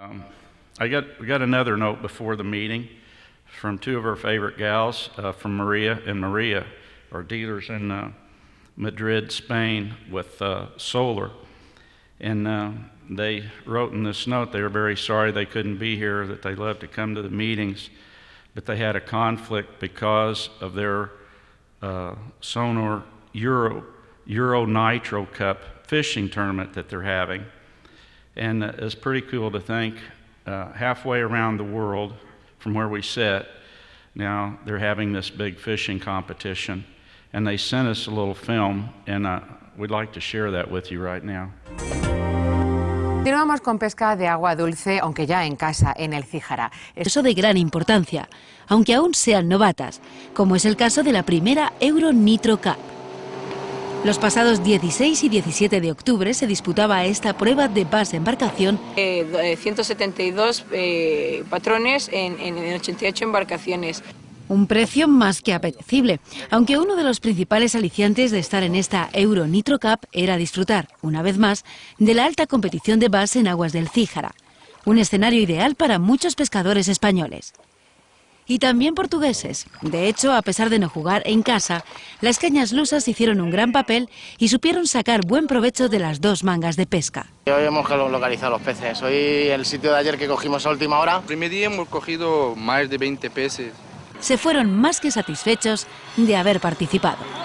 Um, I got, we got another note before the meeting from two of our favorite gals, uh, from Maria and Maria, our dealers in uh, Madrid, Spain, with uh, solar. And uh, they wrote in this note they were very sorry they couldn't be here, that they loved to come to the meetings, but they had a conflict because of their uh, Sonor Euro, Euro Nitro Cup fishing tournament that they're having And it's pretty cool to think uh, halfway around the world from where we sit, now they're having this big fishing competition. And they sent us a little film, and uh, we'd like to share that with you right now. Continuamos con pesca de agua dulce, aunque ya en casa, en el Cíjara. Eso de gran importancia, aunque aún sean novatas, como es el caso de la primera Euro Nitro los pasados 16 y 17 de octubre se disputaba esta prueba de base embarcación. 172 eh, eh, eh, patrones en, en 88 embarcaciones. Un precio más que apetecible, aunque uno de los principales aliciantes de estar en esta Euro Nitro Cup era disfrutar, una vez más, de la alta competición de base en aguas del Cíjara. Un escenario ideal para muchos pescadores españoles y también portugueses. De hecho, a pesar de no jugar en casa, las cañas lusas hicieron un gran papel y supieron sacar buen provecho de las dos mangas de pesca. Hoy hemos localizado los peces. Hoy el sitio de ayer que cogimos a última hora. El primer día hemos cogido más de 20 peces. Se fueron más que satisfechos de haber participado.